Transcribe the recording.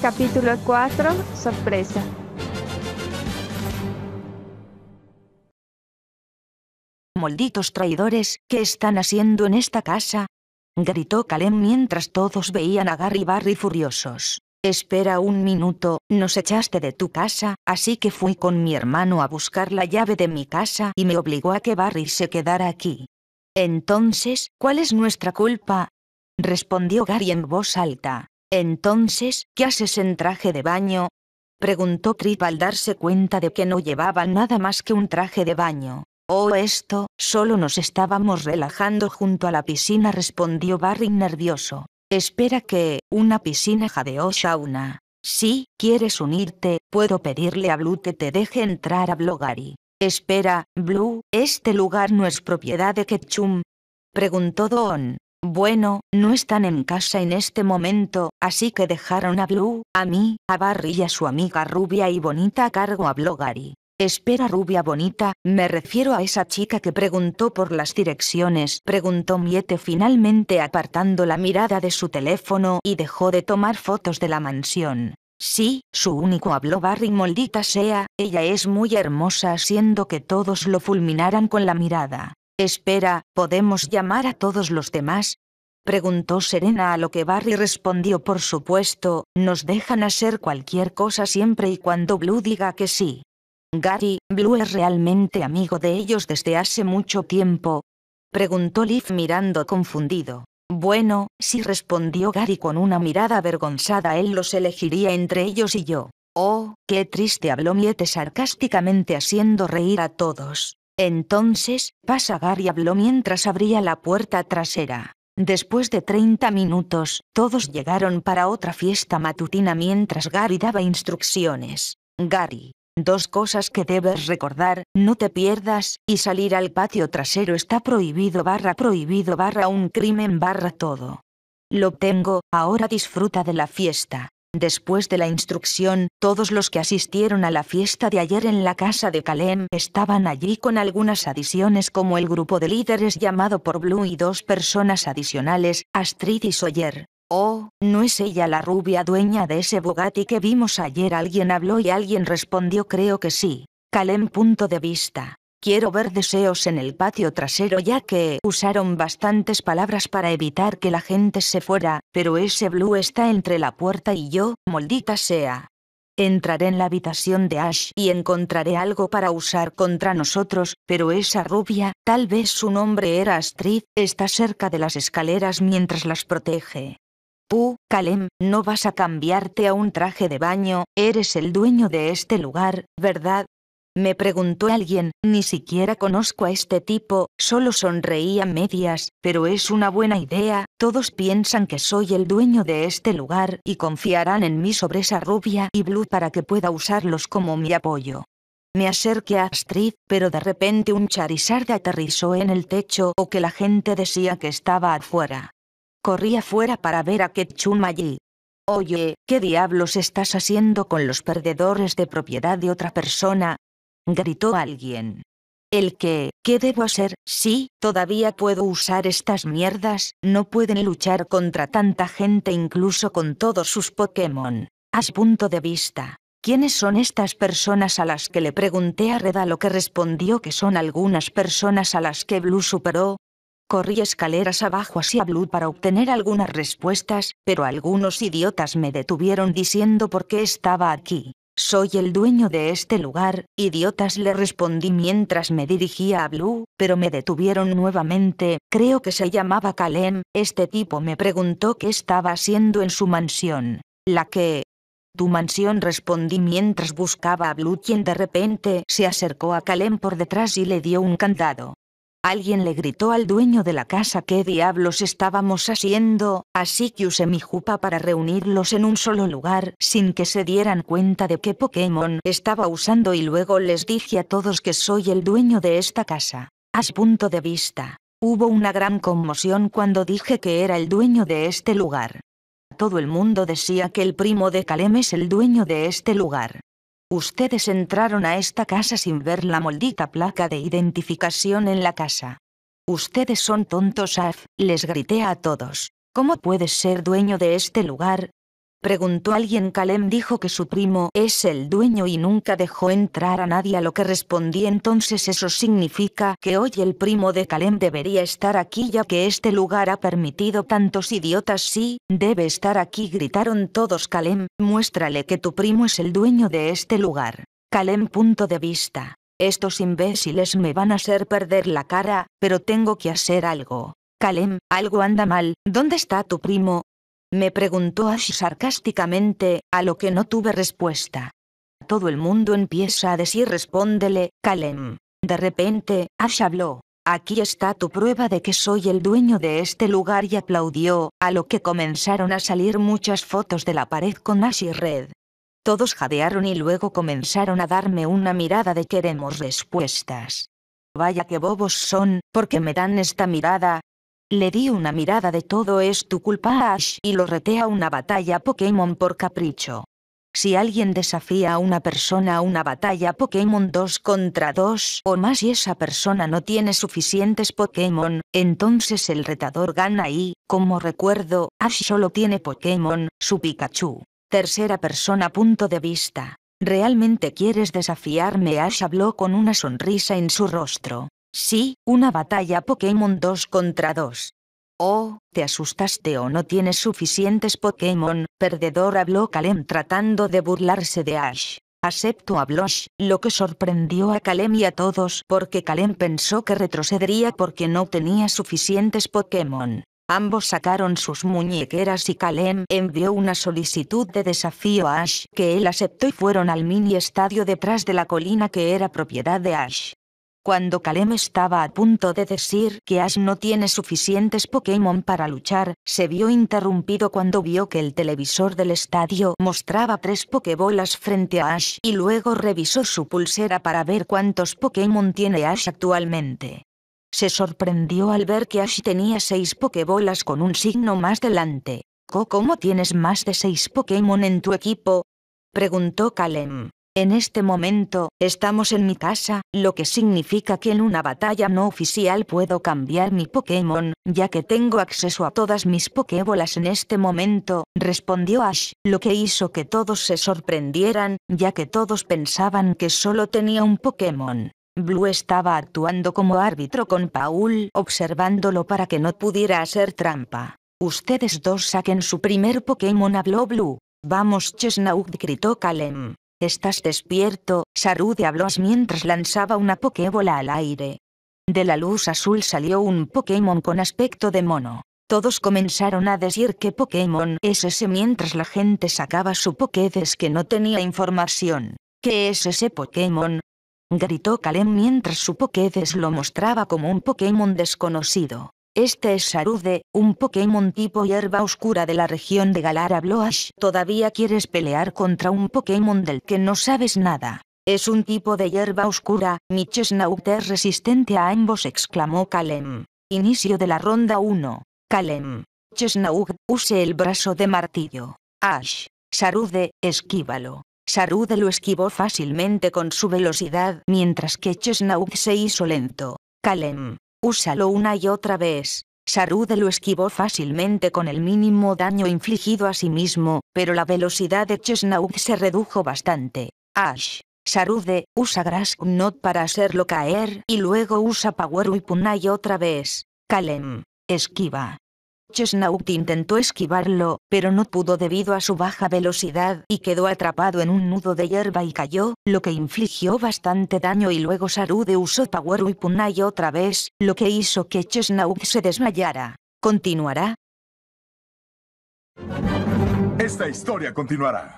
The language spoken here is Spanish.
Capítulo 4. Sorpresa. Malditos traidores, ¿qué están haciendo en esta casa? gritó Calem mientras todos veían a Gary Barry furiosos. Espera un minuto, nos echaste de tu casa, así que fui con mi hermano a buscar la llave de mi casa y me obligó a que Barry se quedara aquí. Entonces, ¿cuál es nuestra culpa? respondió Gary en voz alta. Entonces, ¿qué haces en traje de baño? preguntó Trip al darse cuenta de que no llevaba nada más que un traje de baño. Oh, esto, solo nos estábamos relajando junto a la piscina, respondió Barry nervioso. Espera que, una piscina jadeó una. Si quieres unirte, puedo pedirle a Blue que te deje entrar a Blogari. Espera, Blue, ¿este lugar no es propiedad de Ketchum? Preguntó Don. Bueno, no están en casa en este momento, así que dejaron a Blue, a mí, a Barry y a su amiga rubia y bonita a cargo a Blogari. Espera rubia bonita, me refiero a esa chica que preguntó por las direcciones, preguntó Miete finalmente apartando la mirada de su teléfono y dejó de tomar fotos de la mansión. Sí, su único habló Barry maldita sea, ella es muy hermosa siendo que todos lo fulminaran con la mirada. Espera, ¿podemos llamar a todos los demás? Preguntó Serena a lo que Barry respondió por supuesto, nos dejan hacer cualquier cosa siempre y cuando Blue diga que sí. Gary, Blue es realmente amigo de ellos desde hace mucho tiempo. Preguntó Liv mirando confundido. Bueno, sí respondió Gary con una mirada avergonzada él los elegiría entre ellos y yo. Oh, qué triste habló Miete sarcásticamente haciendo reír a todos. Entonces, pasa Gary habló mientras abría la puerta trasera. Después de 30 minutos, todos llegaron para otra fiesta matutina mientras Gary daba instrucciones. Gary, dos cosas que debes recordar, no te pierdas, y salir al patio trasero está prohibido barra prohibido barra un crimen barra todo. Lo tengo, ahora disfruta de la fiesta. Después de la instrucción, todos los que asistieron a la fiesta de ayer en la casa de Kalem estaban allí con algunas adiciones como el grupo de líderes llamado por Blue y dos personas adicionales, Astrid y Sawyer. Oh, ¿no es ella la rubia dueña de ese Bugatti que vimos ayer? Alguien habló y alguien respondió creo que sí. Kalem punto de vista. Quiero ver deseos en el patio trasero ya que usaron bastantes palabras para evitar que la gente se fuera, pero ese blue está entre la puerta y yo, maldita sea. Entraré en la habitación de Ash y encontraré algo para usar contra nosotros, pero esa rubia, tal vez su nombre era Astrid, está cerca de las escaleras mientras las protege. Tú, Kalem, no vas a cambiarte a un traje de baño, eres el dueño de este lugar, ¿verdad? Me preguntó alguien, ni siquiera conozco a este tipo, solo sonreía medias, pero es una buena idea, todos piensan que soy el dueño de este lugar y confiarán en mí sobre esa rubia y blue para que pueda usarlos como mi apoyo. Me acerqué a Astrid, pero de repente un Charizard aterrizó en el techo o que la gente decía que estaba afuera. Corrí afuera para ver a Ketchum allí. Oye, ¿qué diablos estás haciendo con los perdedores de propiedad de otra persona? gritó alguien. El que, ¿qué debo hacer? Sí, todavía puedo usar estas mierdas, no pueden luchar contra tanta gente incluso con todos sus Pokémon. Haz punto de vista. ¿Quiénes son estas personas a las que le pregunté a Reda lo que respondió que son algunas personas a las que Blue superó? Corrí escaleras abajo hacia Blue para obtener algunas respuestas, pero algunos idiotas me detuvieron diciendo por qué estaba aquí. Soy el dueño de este lugar, idiotas le respondí mientras me dirigía a Blue, pero me detuvieron nuevamente, creo que se llamaba Kalem, este tipo me preguntó qué estaba haciendo en su mansión. La que... Tu mansión respondí mientras buscaba a Blue quien de repente se acercó a Kalem por detrás y le dio un candado. Alguien le gritó al dueño de la casa qué diablos estábamos haciendo, así que usé mi jupa para reunirlos en un solo lugar sin que se dieran cuenta de qué Pokémon estaba usando y luego les dije a todos que soy el dueño de esta casa. As punto de vista. Hubo una gran conmoción cuando dije que era el dueño de este lugar. Todo el mundo decía que el primo de Kalem es el dueño de este lugar. Ustedes entraron a esta casa sin ver la maldita placa de identificación en la casa. Ustedes son tontos, Af, les grité a todos. ¿Cómo puedes ser dueño de este lugar, Preguntó alguien Kalem dijo que su primo es el dueño y nunca dejó entrar a nadie a lo que respondí entonces eso significa que hoy el primo de Kalem debería estar aquí ya que este lugar ha permitido tantos idiotas sí, debe estar aquí gritaron todos Kalem, muéstrale que tu primo es el dueño de este lugar. Kalem punto de vista. Estos imbéciles me van a hacer perder la cara, pero tengo que hacer algo. Kalem, algo anda mal, ¿dónde está tu primo? Me preguntó Ash sarcásticamente, a lo que no tuve respuesta. Todo el mundo empieza a decir respóndele, Kalem. De repente, Ash habló. Aquí está tu prueba de que soy el dueño de este lugar y aplaudió, a lo que comenzaron a salir muchas fotos de la pared con Ash y Red. Todos jadearon y luego comenzaron a darme una mirada de queremos respuestas. Vaya que bobos son, porque me dan esta mirada, le di una mirada de todo es tu culpa a Ash y lo reté a una batalla Pokémon por capricho. Si alguien desafía a una persona a una batalla Pokémon 2 contra 2 o más y esa persona no tiene suficientes Pokémon, entonces el retador gana y, como recuerdo, Ash solo tiene Pokémon, su Pikachu. Tercera persona punto de vista. ¿Realmente quieres desafiarme? Ash habló con una sonrisa en su rostro. Sí, una batalla Pokémon 2 contra 2. Oh, te asustaste o no tienes suficientes Pokémon, perdedor habló Kalem tratando de burlarse de Ash. Acepto a Blosh, lo que sorprendió a Kalem y a todos porque Kalem pensó que retrocedería porque no tenía suficientes Pokémon. Ambos sacaron sus muñequeras y Kalem envió una solicitud de desafío a Ash que él aceptó y fueron al mini estadio detrás de la colina que era propiedad de Ash. Cuando Kalem estaba a punto de decir que Ash no tiene suficientes Pokémon para luchar, se vio interrumpido cuando vio que el televisor del estadio mostraba tres Pokébolas frente a Ash y luego revisó su pulsera para ver cuántos Pokémon tiene Ash actualmente. Se sorprendió al ver que Ash tenía seis Pokébolas con un signo más delante. ¿Cómo tienes más de seis Pokémon en tu equipo? Preguntó Kalem. En este momento, estamos en mi casa, lo que significa que en una batalla no oficial puedo cambiar mi Pokémon, ya que tengo acceso a todas mis Pokébolas en este momento, respondió Ash, lo que hizo que todos se sorprendieran, ya que todos pensaban que solo tenía un Pokémon. Blue estaba actuando como árbitro con Paul, observándolo para que no pudiera hacer trampa. Ustedes dos saquen su primer Pokémon habló Blue. Vamos Chesnaug, gritó Kalem. Estás despierto, de habló mientras lanzaba una Pokébola al aire. De la luz azul salió un Pokémon con aspecto de mono. Todos comenzaron a decir qué Pokémon es ese mientras la gente sacaba su Pokédex que no tenía información. ¿Qué es ese Pokémon? Gritó Kalem mientras su Pokédex lo mostraba como un Pokémon desconocido. Este es Sarude, un Pokémon tipo hierba oscura de la región de habló. Ash. Todavía quieres pelear contra un Pokémon del que no sabes nada. Es un tipo de hierba oscura, mi es resistente a ambos exclamó Kalem. Mm. Inicio de la ronda 1. Kalem. Mm. Chesnaught, use el brazo de martillo. Ash. Sarude, esquívalo. Sarude lo esquivó fácilmente con su velocidad mientras que Chesnaught se hizo lento. Kalem. Mm úsalo una y otra vez. Sarude lo esquivó fácilmente con el mínimo daño infligido a sí mismo, pero la velocidad de Chesnaug se redujo bastante. Ash. Sarude, usa grass Knot para hacerlo caer y luego usa Power Whip una y otra vez. Kalem. Esquiva. Chesnaught intentó esquivarlo, pero no pudo debido a su baja velocidad y quedó atrapado en un nudo de hierba y cayó, lo que infligió bastante daño y luego Sarude usó Power y Punai otra vez, lo que hizo que Chesnaugt se desmayara. ¿Continuará? Esta historia continuará.